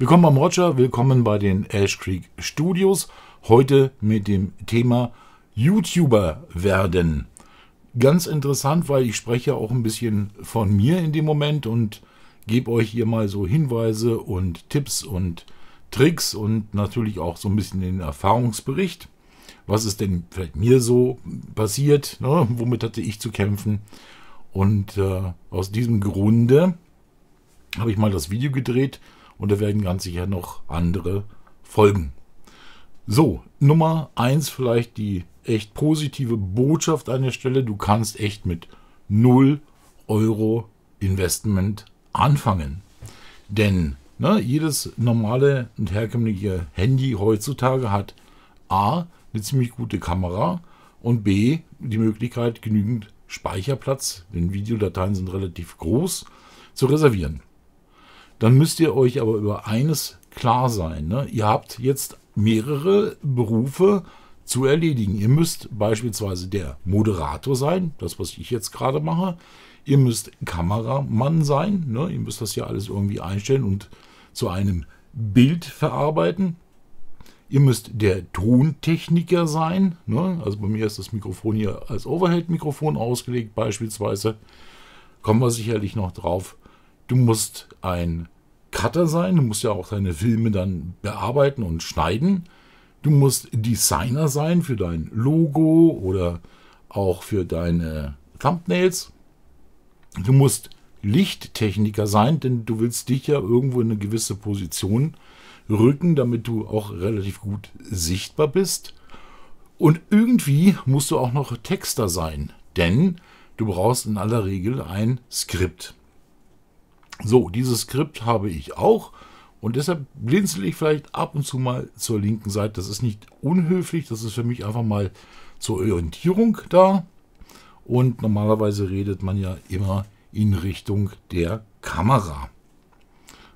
Willkommen beim Roger, willkommen bei den Ash Creek Studios. Heute mit dem Thema YouTuber werden. Ganz interessant, weil ich spreche auch ein bisschen von mir in dem Moment und gebe euch hier mal so Hinweise und Tipps und Tricks und natürlich auch so ein bisschen den Erfahrungsbericht. Was ist denn vielleicht mir so passiert? Ne? Womit hatte ich zu kämpfen? Und äh, aus diesem Grunde habe ich mal das Video gedreht, und da werden ganz sicher noch andere folgen. So, Nummer 1 vielleicht die echt positive Botschaft an der Stelle. Du kannst echt mit 0 Euro Investment anfangen. Denn ne, jedes normale und herkömmliche Handy heutzutage hat A, eine ziemlich gute Kamera und B, die Möglichkeit, genügend Speicherplatz, denn Videodateien sind relativ groß, zu reservieren dann müsst ihr euch aber über eines klar sein. Ne? Ihr habt jetzt mehrere Berufe zu erledigen. Ihr müsst beispielsweise der Moderator sein, das was ich jetzt gerade mache. Ihr müsst Kameramann sein. Ne? Ihr müsst das ja alles irgendwie einstellen und zu einem Bild verarbeiten. Ihr müsst der Tontechniker sein. Ne? Also bei mir ist das Mikrofon hier als Overhead-Mikrofon ausgelegt beispielsweise. Kommen wir sicherlich noch drauf. Du musst ein Cutter sein, du musst ja auch deine Filme dann bearbeiten und schneiden. Du musst Designer sein für dein Logo oder auch für deine Thumbnails. Du musst Lichttechniker sein, denn du willst dich ja irgendwo in eine gewisse Position rücken, damit du auch relativ gut sichtbar bist. Und irgendwie musst du auch noch Texter sein, denn du brauchst in aller Regel ein Skript. So, dieses Skript habe ich auch und deshalb blinzel ich vielleicht ab und zu mal zur linken Seite. Das ist nicht unhöflich, das ist für mich einfach mal zur Orientierung da. Und normalerweise redet man ja immer in Richtung der Kamera.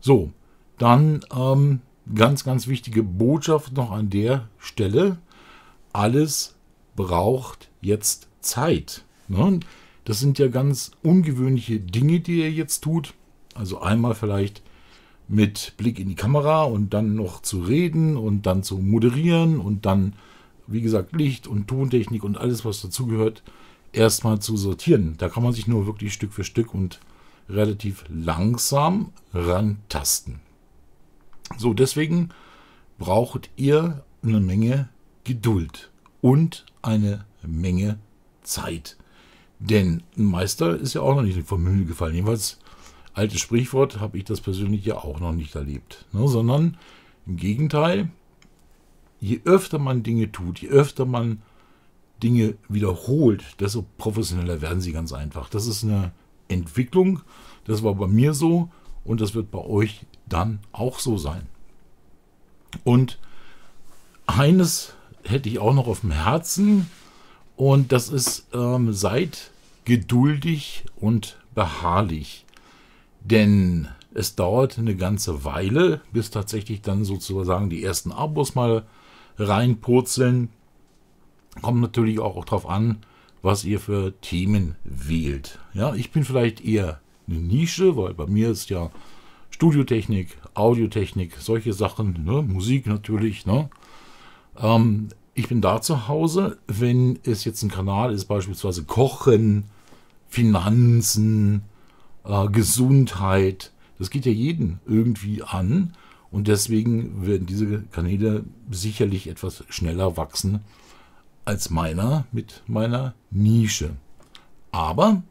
So, dann ähm, ganz, ganz wichtige Botschaft noch an der Stelle. Alles braucht jetzt Zeit. Ne? Das sind ja ganz ungewöhnliche Dinge, die ihr jetzt tut. Also einmal vielleicht mit Blick in die Kamera und dann noch zu reden und dann zu moderieren und dann, wie gesagt, Licht und Tontechnik und alles, was dazugehört, erstmal zu sortieren. Da kann man sich nur wirklich Stück für Stück und relativ langsam rantasten. So, deswegen braucht ihr eine Menge Geduld und eine Menge Zeit. Denn ein Meister ist ja auch noch nicht vom Himmel gefallen. Jedenfalls altes Sprichwort habe ich das persönlich ja auch noch nicht erlebt, ne? sondern im Gegenteil, je öfter man Dinge tut, je öfter man Dinge wiederholt, desto professioneller werden sie ganz einfach. Das ist eine Entwicklung, das war bei mir so und das wird bei euch dann auch so sein. Und eines hätte ich auch noch auf dem Herzen und das ist ähm, seid geduldig und beharrlich. Denn es dauert eine ganze Weile, bis tatsächlich dann sozusagen die ersten Abos mal reinpurzeln. Kommt natürlich auch darauf an, was ihr für Themen wählt. Ja, ich bin vielleicht eher eine Nische, weil bei mir ist ja Studiotechnik, Audiotechnik, solche Sachen, ne? Musik natürlich. Ne? Ähm, ich bin da zu Hause, wenn es jetzt ein Kanal ist, beispielsweise Kochen, Finanzen, äh, Gesundheit. Das geht ja jeden irgendwie an. Und deswegen werden diese Kanäle sicherlich etwas schneller wachsen als meiner mit meiner Nische. Aber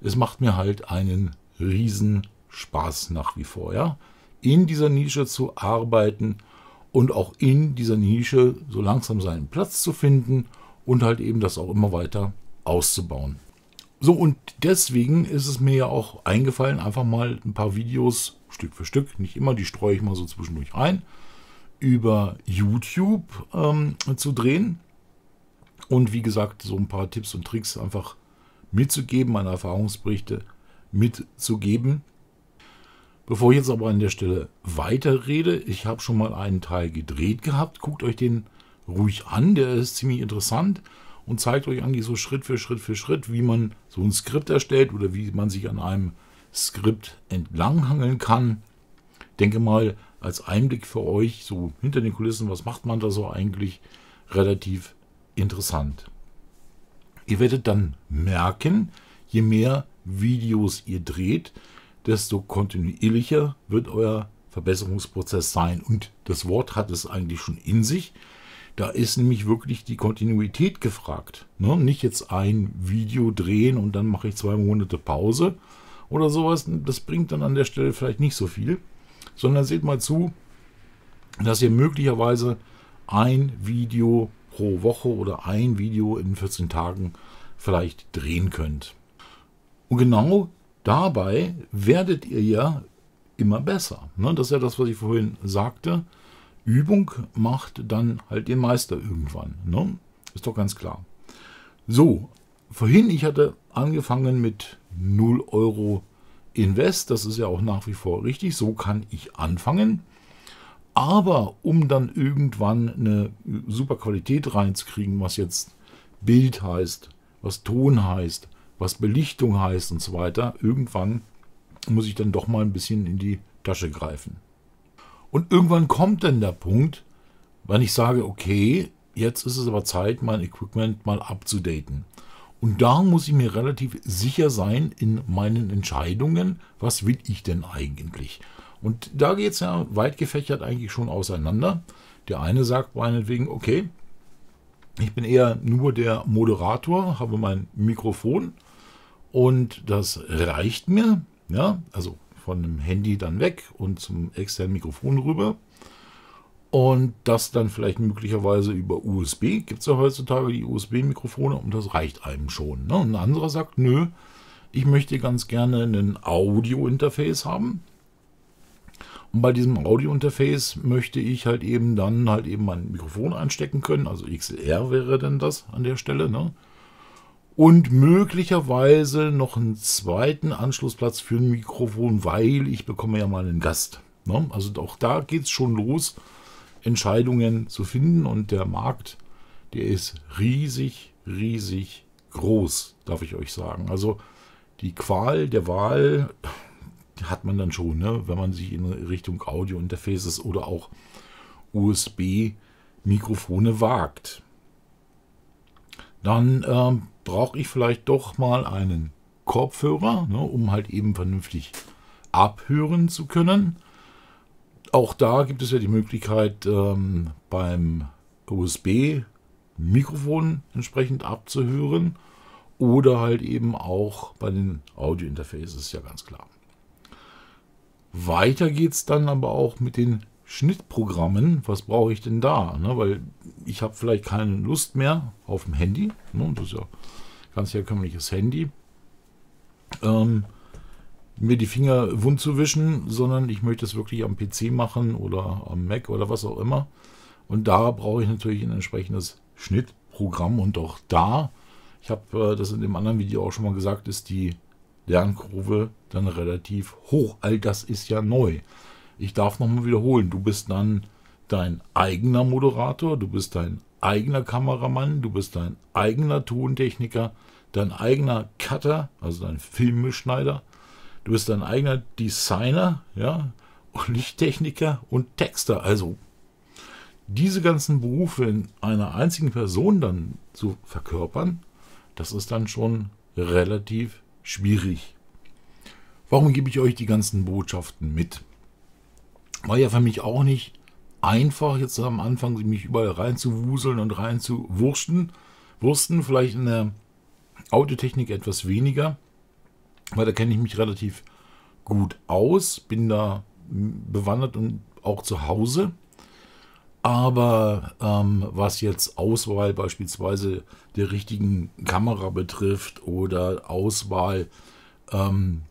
es macht mir halt einen riesen Spaß nach wie vor, ja. In dieser Nische zu arbeiten und auch in dieser Nische so langsam seinen Platz zu finden und halt eben das auch immer weiter auszubauen. So, und deswegen ist es mir ja auch eingefallen, einfach mal ein paar Videos Stück für Stück, nicht immer, die streue ich mal so zwischendurch ein, über YouTube ähm, zu drehen. Und wie gesagt, so ein paar Tipps und Tricks einfach mitzugeben, meine Erfahrungsberichte mitzugeben. Bevor ich jetzt aber an der Stelle weiter rede, ich habe schon mal einen Teil gedreht gehabt. Guckt euch den ruhig an, der ist ziemlich interessant und zeigt euch eigentlich so Schritt für Schritt für Schritt, wie man so ein Skript erstellt oder wie man sich an einem Skript entlanghangeln kann. Denke mal, als Einblick für euch, so hinter den Kulissen, was macht man da so eigentlich, relativ interessant. Ihr werdet dann merken, je mehr Videos ihr dreht, desto kontinuierlicher wird euer Verbesserungsprozess sein. Und das Wort hat es eigentlich schon in sich. Da ist nämlich wirklich die Kontinuität gefragt. Ne? Nicht jetzt ein Video drehen und dann mache ich zwei Monate Pause oder sowas. Das bringt dann an der Stelle vielleicht nicht so viel. Sondern seht mal zu, dass ihr möglicherweise ein Video pro Woche oder ein Video in 14 Tagen vielleicht drehen könnt. Und genau dabei werdet ihr ja immer besser. Ne? Das ist ja das, was ich vorhin sagte. Übung macht, dann halt den Meister irgendwann. Ne? Ist doch ganz klar. So, vorhin, ich hatte angefangen mit 0 Euro Invest. Das ist ja auch nach wie vor richtig. So kann ich anfangen. Aber um dann irgendwann eine super Qualität reinzukriegen, was jetzt Bild heißt, was Ton heißt, was Belichtung heißt und so weiter, irgendwann muss ich dann doch mal ein bisschen in die Tasche greifen. Und irgendwann kommt dann der Punkt, wenn ich sage, okay, jetzt ist es aber Zeit, mein Equipment mal abzudaten. Und da muss ich mir relativ sicher sein in meinen Entscheidungen, was will ich denn eigentlich? Und da geht es ja weit gefächert eigentlich schon auseinander. Der eine sagt meinetwegen, okay, ich bin eher nur der Moderator, habe mein Mikrofon und das reicht mir. Ja, also von dem Handy dann weg und zum externen Mikrofon rüber. Und das dann vielleicht möglicherweise über USB. Gibt es ja heutzutage die USB-Mikrofone und das reicht einem schon. Ne? Und ein anderer sagt, nö, ich möchte ganz gerne ein Audio-Interface haben. Und bei diesem Audio-Interface möchte ich halt eben dann halt eben mein Mikrofon einstecken können. Also XLR wäre denn das an der Stelle. Ne? und möglicherweise noch einen zweiten Anschlussplatz für ein Mikrofon, weil ich bekomme ja mal einen Gast. Ne? Also auch da geht es schon los, Entscheidungen zu finden und der Markt, der ist riesig, riesig groß, darf ich euch sagen. Also die Qual der Wahl hat man dann schon, ne? wenn man sich in Richtung Audio-Interfaces oder auch USB-Mikrofone wagt dann ähm, brauche ich vielleicht doch mal einen Kopfhörer, ne, um halt eben vernünftig abhören zu können. Auch da gibt es ja die Möglichkeit, ähm, beim USB-Mikrofon entsprechend abzuhören oder halt eben auch bei den Audio-Interfaces, ja ganz klar. Weiter geht es dann aber auch mit den Schnittprogrammen, was brauche ich denn da? Ne? Weil ich habe vielleicht keine Lust mehr auf dem Handy. Ne? Das ist ja ganz herkömmliches Handy. Ähm, mir die Finger wund zu wischen, sondern ich möchte es wirklich am PC machen oder am Mac oder was auch immer. Und da brauche ich natürlich ein entsprechendes Schnittprogramm und auch da, ich habe äh, das in dem anderen Video auch schon mal gesagt, ist die Lernkurve dann relativ hoch. All das ist ja neu ich darf nochmal wiederholen, du bist dann dein eigener Moderator, du bist dein eigener Kameramann, du bist dein eigener Tontechniker, dein eigener Cutter, also dein Filmbeschneider, du bist dein eigener Designer, ja, und Lichttechniker und Texter. Also diese ganzen Berufe in einer einzigen Person dann zu verkörpern, das ist dann schon relativ schwierig. Warum gebe ich euch die ganzen Botschaften mit? war ja für mich auch nicht einfach, jetzt am Anfang mich überall rein zu wuseln und rein zu reinzuwursten. Wursten vielleicht in der Autotechnik etwas weniger, weil da kenne ich mich relativ gut aus, bin da bewandert und auch zu Hause. Aber ähm, was jetzt Auswahl beispielsweise der richtigen Kamera betrifft oder Auswahl ähm,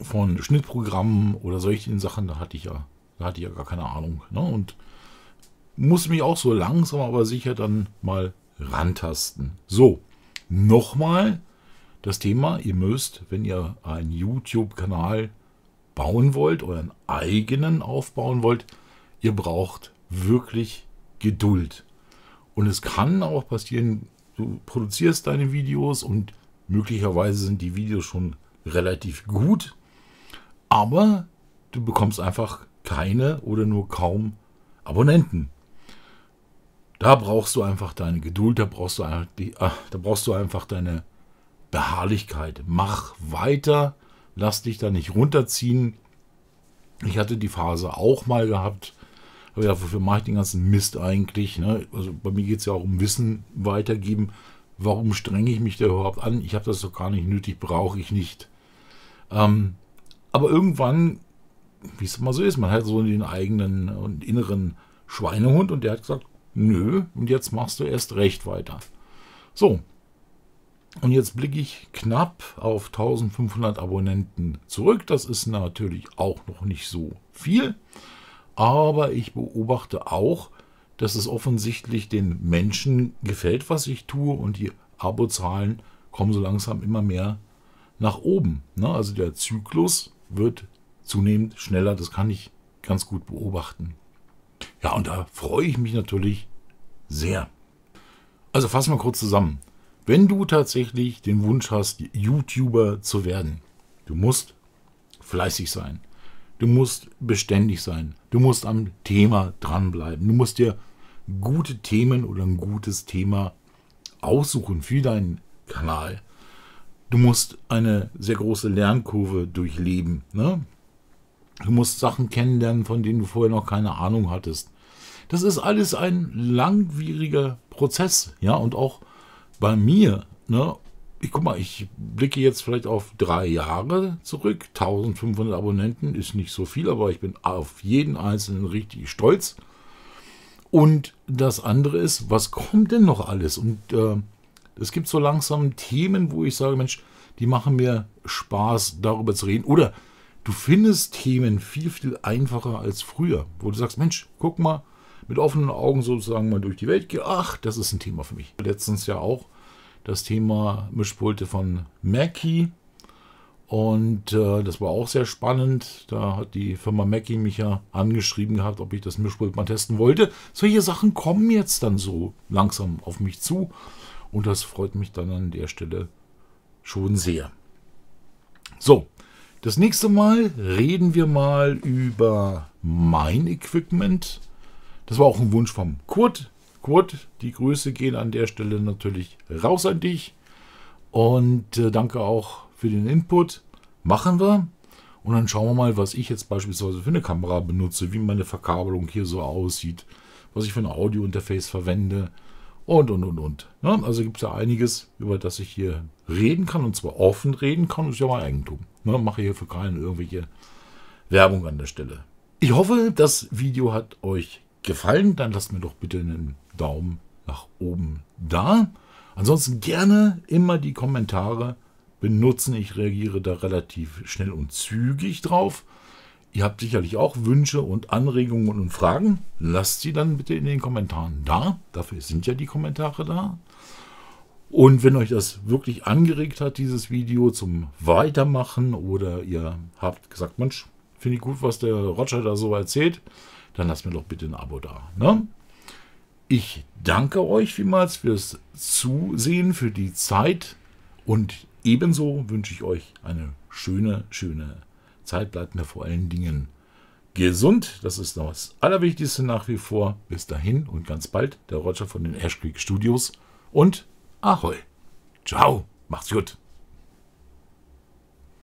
von Schnittprogrammen oder solchen Sachen, da hatte ich ja da hatte ich ja gar keine Ahnung. Ne? Und muss mich auch so langsam, aber sicher dann mal rantasten. So, nochmal das Thema, ihr müsst, wenn ihr einen YouTube-Kanal bauen wollt, euren eigenen aufbauen wollt, ihr braucht wirklich Geduld. Und es kann auch passieren, du produzierst deine Videos und möglicherweise sind die Videos schon relativ gut, aber du bekommst einfach keine oder nur kaum Abonnenten. Da brauchst du einfach deine Geduld, da brauchst du, einfach, die, ach, da brauchst du einfach deine Beharrlichkeit. Mach weiter, lass dich da nicht runterziehen. Ich hatte die Phase auch mal gehabt. Aber ja, wofür mache ich den ganzen Mist eigentlich? Ne? Also bei mir geht es ja auch um Wissen weitergeben. Warum strenge ich mich da überhaupt an? Ich habe das doch gar nicht nötig, brauche ich nicht. Ähm, aber irgendwann wie es immer so ist, man hat so den eigenen und äh, inneren Schweinehund und der hat gesagt, nö, und jetzt machst du erst recht weiter. So, und jetzt blicke ich knapp auf 1500 Abonnenten zurück. Das ist natürlich auch noch nicht so viel, aber ich beobachte auch, dass es offensichtlich den Menschen gefällt, was ich tue und die Abozahlen kommen so langsam immer mehr nach oben. Ne? Also der Zyklus wird zunehmend schneller. Das kann ich ganz gut beobachten. Ja, und da freue ich mich natürlich sehr. Also fassen wir kurz zusammen. Wenn du tatsächlich den Wunsch hast, YouTuber zu werden, du musst fleißig sein. Du musst beständig sein. Du musst am Thema dranbleiben. Du musst dir gute Themen oder ein gutes Thema aussuchen für deinen Kanal. Du musst eine sehr große Lernkurve durchleben. Ne? Du musst Sachen kennenlernen, von denen du vorher noch keine Ahnung hattest. Das ist alles ein langwieriger Prozess, ja, und auch bei mir, ne, ich guck mal, ich blicke jetzt vielleicht auf drei Jahre zurück. 1500 Abonnenten ist nicht so viel, aber ich bin auf jeden einzelnen richtig stolz. Und das andere ist, was kommt denn noch alles? Und äh, es gibt so langsam Themen, wo ich sage, Mensch, die machen mir Spaß, darüber zu reden. Oder du findest Themen viel, viel einfacher als früher, wo du sagst, Mensch, guck mal, mit offenen Augen sozusagen mal durch die Welt gehen. Ach, das ist ein Thema für mich. Letztens ja auch das Thema Mischpulte von Mackie. Und äh, das war auch sehr spannend. Da hat die Firma Mackie mich ja angeschrieben gehabt, ob ich das Mischpult mal testen wollte. Solche Sachen kommen jetzt dann so langsam auf mich zu. Und das freut mich dann an der Stelle schon sehr. So, das nächste Mal reden wir mal über mein Equipment. Das war auch ein Wunsch vom Kurt. Kurt, die Grüße gehen an der Stelle natürlich raus an dich. Und äh, danke auch für den Input. Machen wir. Und dann schauen wir mal, was ich jetzt beispielsweise für eine Kamera benutze, wie meine Verkabelung hier so aussieht, was ich für ein Audio-Interface verwende und, und, und, und. Ja, also gibt es ja einiges, über das ich hier reden kann und zwar offen reden kann. Das ist ja mein Eigentum. Ne, mache hier für keinen irgendwelche Werbung an der Stelle. Ich hoffe, das Video hat euch gefallen. Dann lasst mir doch bitte einen Daumen nach oben da. Ansonsten gerne immer die Kommentare benutzen. Ich reagiere da relativ schnell und zügig drauf. Ihr habt sicherlich auch Wünsche und Anregungen und Fragen. Lasst sie dann bitte in den Kommentaren da. Dafür sind ja die Kommentare da. Und wenn euch das wirklich angeregt hat, dieses Video zum Weitermachen oder ihr habt gesagt, Mensch, finde ich gut, was der Roger da so erzählt, dann lasst mir doch bitte ein Abo da. Ne? Ich danke euch vielmals fürs Zusehen, für die Zeit und ebenso wünsche ich euch eine schöne, schöne Zeit. Bleibt mir vor allen Dingen gesund. Das ist noch das Allerwichtigste nach wie vor. Bis dahin und ganz bald, der Roger von den Ash Creek Studios und Ahoi. Ciao. Macht's gut.